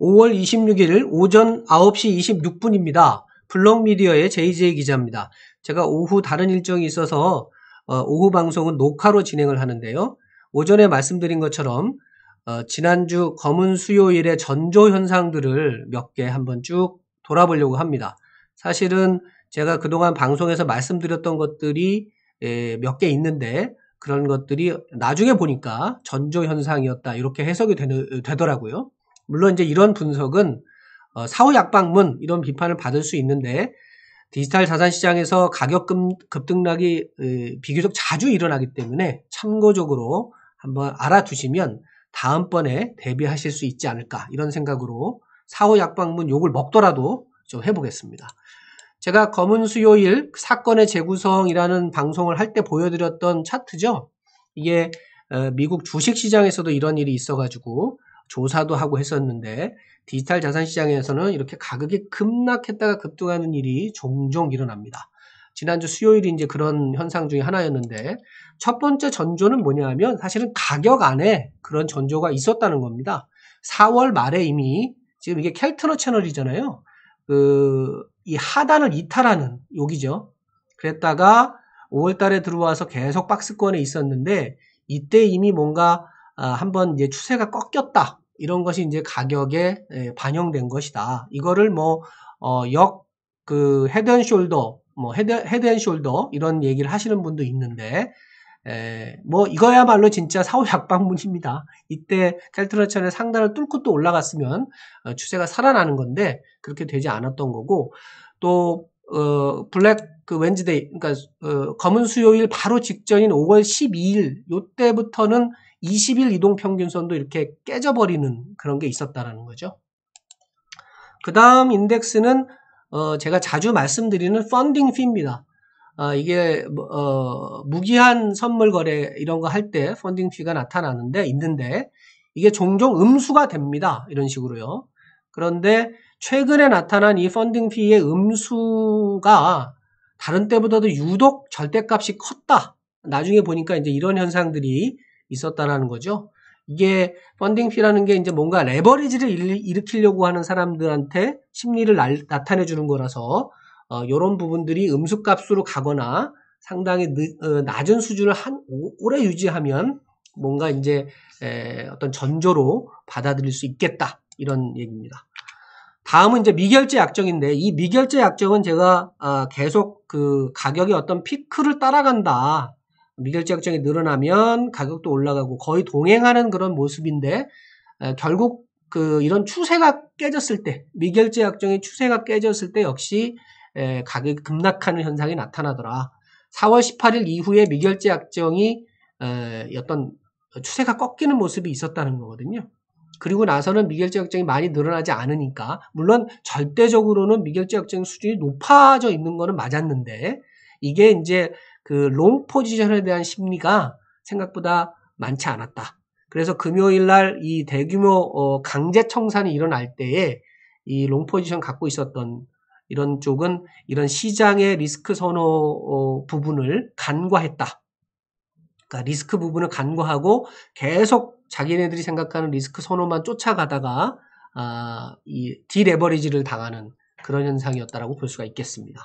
5월 26일 오전 9시 26분입니다. 블록미디어의 JJ 기자입니다. 제가 오후 다른 일정이 있어서 어, 오후 방송은 녹화로 진행을 하는데요. 오전에 말씀드린 것처럼 어, 지난주 검은 수요일의 전조 현상들을 몇 개 한번 쭉 돌아보려고 합니다. 사실은 제가 그동안 방송에서 말씀드렸던 것들이 예, 몇개 있는데 그런 것들이 나중에 보니까 전조 현상이었다 이렇게 해석이 되더라고요. 물론 이제 이런 분석은 어, 사후 약방문 이런 비판을 받을 수 있는데 디지털 자산 시장에서 가격 급등락이 비교적 자주 일어나기 때문에 참고적으로 한번 알아두시면 다음번에 대비하실 수 있지 않을까 이런 생각으로 사후 약방문 욕을 먹더라도 좀 해보겠습니다. 제가 검은 수요일 사건의 재구성이라는 방송을 할 때 보여드렸던 차트죠. 이게 어, 미국 주식시장에서도 이런 일이 있어가지고 조사도 하고 했었는데 디지털 자산 시장에서는 이렇게 가격이 급락했다가 급등하는 일이 종종 일어납니다. 지난주 수요일이 이제 그런 현상 중에 하나였는데 첫 번째 전조는 뭐냐면 하 사실은 가격 안에 그런 전조가 있었다는 겁니다. 4월 말에 이미 지금 이게 켈트너 채널이잖아요. 그 이 하단을 이탈하는 여기죠. 그랬다가 5월 달에 들어와서 계속 박스권에 있었는데 이때 이미 뭔가 아, 한번 이제 추세가 꺾였다. 이런 것이 이제 가격에 예, 반영된 것이다. 이거를 뭐, 어, 역, 그, 헤드앤숄더, 뭐, 헤드, 헤드앤숄더, 이런 얘기를 하시는 분도 있는데, 에, 예, 뭐, 이거야말로 진짜 사후 약방문입니다. 이때 켈트러천의 상단을 뚫고 또 올라갔으면 어, 추세가 살아나는 건데, 그렇게 되지 않았던 거고, 또, 어, 블랙, 그, 웬즈데이, 그니까 어, 검은 수요일 바로 직전인 5월 12일, 요때부터는 20일 이동 평균선도 이렇게 깨져버리는 그런 게 있었다라는 거죠. 그 다음 인덱스는 어 제가 자주 말씀드리는 펀딩 피입니다. 어 이게 뭐, 어 무기한 선물 거래 이런 거 할 때 펀딩 피가 나타나는데 있는데 이게 종종 음수가 됩니다. 이런 식으로요. 그런데 최근에 나타난 이 펀딩 피의 음수가 다른 때보다도 유독 절대값이 컸다. 나중에 보니까 이제 이런 현상들이 있었다라는 거죠. 이게 펀딩피라는 게 이제 뭔가 레버리지를 일으키려고 하는 사람들한테 심리를 나, 타내 주는 거라서 어, 이런 부분들이 음수값으로 가거나 상당히 늦, 어, 낮은 수준을 한 오래 유지하면 뭔가 이제 에, 어떤 전조로 받아들일 수 있겠다 이런 얘기입니다. 다음은 이제 미결제 약정인데 이 미결제 약정은 제가 어, 계속 그 가격의 어떤 피크를 따라간다 미결제 약정이 늘어나면 가격도 올라가고 거의 동행하는 그런 모습인데 결국 그 이런 추세가 깨졌을 때 미결제 약정의 추세가 깨졌을 때 역시 가격 급락하는 현상이 나타나더라. 4월 18일 이후에 미결제 약정이 어떤 추세가 꺾이는 모습이 있었다는 거거든요. 그리고 나서는 미결제 약정이 많이 늘어나지 않으니까 물론 절대적으로는 미결제 약정 수준이 높아져 있는 거는 맞았는데 이게 이제 그롱 포지션에 대한 심리가 생각보다 많지 않았다. 그래서 금요일 날 이 대규모 어 강제 청산이 일어날 때에 이 롱 포지션 갖고 있었던 이런 쪽은 이런 시장의 리스크 선호 어 부분을 간과했다. 그러니까 리스크 부분을 간과하고 계속 자기네들이 생각하는 리스크 선호만 쫓아가다가 아, 이 디레버리지를 당하는 그런 현상이었다라고 볼 수가 있겠습니다.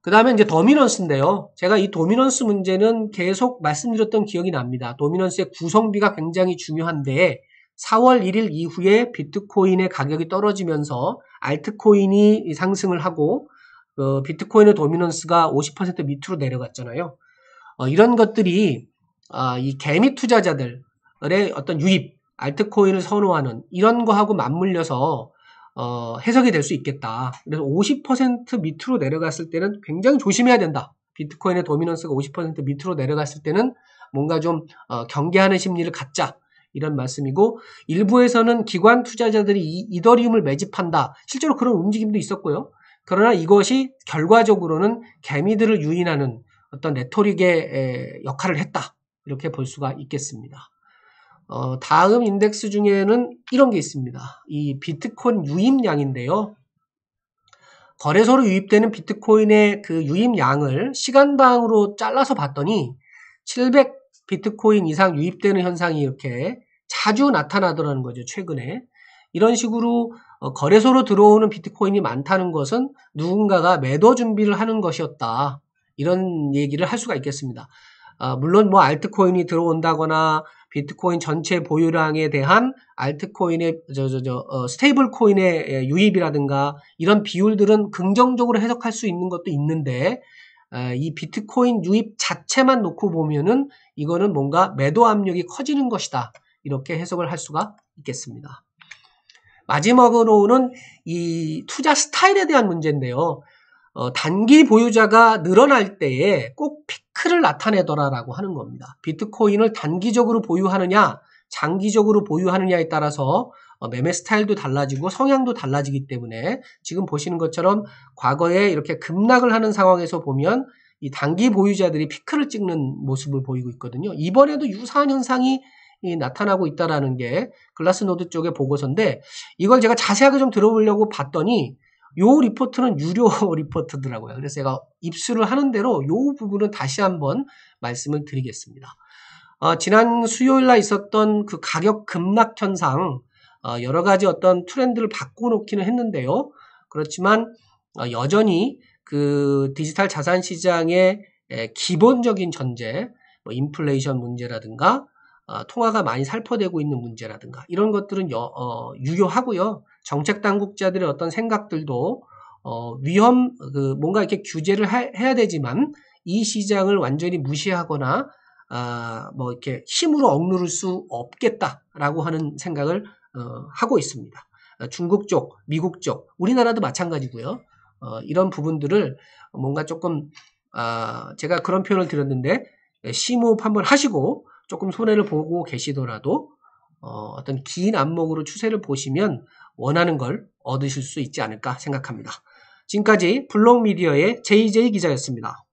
그 다음에 이제 도미넌스인데요. 제가 이 도미넌스 문제는 계속 말씀드렸던 기억이 납니다. 도미넌스의 구성비가 굉장히 중요한데 4월 1일 이후에 비트코인의 가격이 떨어지면서 알트코인이 상승을 하고 어, 비트코인의 도미넌스가 50% 밑으로 내려갔잖아요. 어, 이런 것들이 어, 이 개미 투자자들의 어떤 유입, 알트코인을 선호하는 이런 거하고 맞물려서 어, 해석이 될 수 있겠다. 그래서 50% 밑으로 내려갔을 때는 굉장히 조심해야 된다. 비트코인의 도미넌스가 50% 밑으로 내려갔을 때는 뭔가 좀 어, 경계하는 심리를 갖자. 이런 말씀이고 일부에서는 기관 투자자들이 이, 이더리움을 매집한다. 실제로 그런 움직임도 있었고요. 그러나 이것이 결과적으로는 개미들을 유인하는 어떤 레토릭의 에, 역할을 했다. 이렇게 볼 수가 있겠습니다. 어, 다음 인덱스 중에는 이런 게 있습니다. 이 비트코인 유입량인데요. 거래소로 유입되는 비트코인의 그 유입량을 시간당으로 잘라서 봤더니 700 비트코인 이상 유입되는 현상이 이렇게 자주 나타나더라는 거죠, 최근에. 이런 식으로 어, 거래소로 들어오는 비트코인이 많다는 것은 누군가가 매도 준비를 하는 것이었다. 이런 얘기를 할 수가 있겠습니다. 아, 물론 뭐 알트코인이 들어온다거나 비트코인 전체 보유량에 대한 알트코인의 저 저저 어, 스테이블 코인의 예, 유입이라든가 이런 비율들은 긍정적으로 해석할 수 있는 것도 있는데 에, 이 비트코인 유입 자체만 놓고 보면은 이거는 뭔가 매도 압력이 커지는 것이다 이렇게 해석을 할 수가 있겠습니다. 마지막으로는 이 투자 스타일에 대한 문제인데요. 어, 단기 보유자가 늘어날 때에 꼭 피크를 나타내더라라고 하는 겁니다. 비트코인을 단기적으로 보유하느냐, 장기적으로 보유하느냐에 따라서 어, 매매 스타일도 달라지고 성향도 달라지기 때문에 지금 보시는 것처럼 과거에 이렇게 급락을 하는 상황에서 보면 이 단기 보유자들이 피크를 찍는 모습을 보이고 있거든요. 이번에도 유사한 현상이 나타나고 있다라는 게 글라스노드 쪽의 보고서인데 이걸 제가 자세하게 좀 들어보려고 봤더니 요 리포트는 유료 리포트더라고요. 그래서 제가 입수를 하는 대로 요 부분은 다시 한번 말씀을 드리겠습니다. 어, 지난 수요일 날 있었던 그 가격 급락 현상 어, 여러 가지 어떤 트렌드를 바꿔놓기는 했는데요. 그렇지만 어, 여전히 그 디지털 자산 시장의 기본적인 전제, 뭐 인플레이션 문제라든가 어, 통화가 많이 살포되고 있는 문제라든가 이런 것들은 여, 어, 유효하고요. 정책 당국자들의 어떤 생각들도 어, 위험 그 뭔가 이렇게 규제를 하, 해야 되지만 이 시장을 완전히 무시하거나 아, 뭐 이렇게 힘으로 억누를 수 없겠다라고 하는 생각을 어, 하고 있습니다. 어, 중국 쪽, 미국 쪽, 우리나라도 마찬가지고요. 이런 부분들을 뭔가 조금 아, 제가 그런 표현을 드렸는데 예, 심호흡 한번 하시고 조금 손해를 보고 계시더라도 어, 어떤 긴 안목으로 추세를 보시면 원하는 걸 얻으실 수 있지 않을까 생각합니다. 지금까지 블록미디어의 JJ 기자였습니다.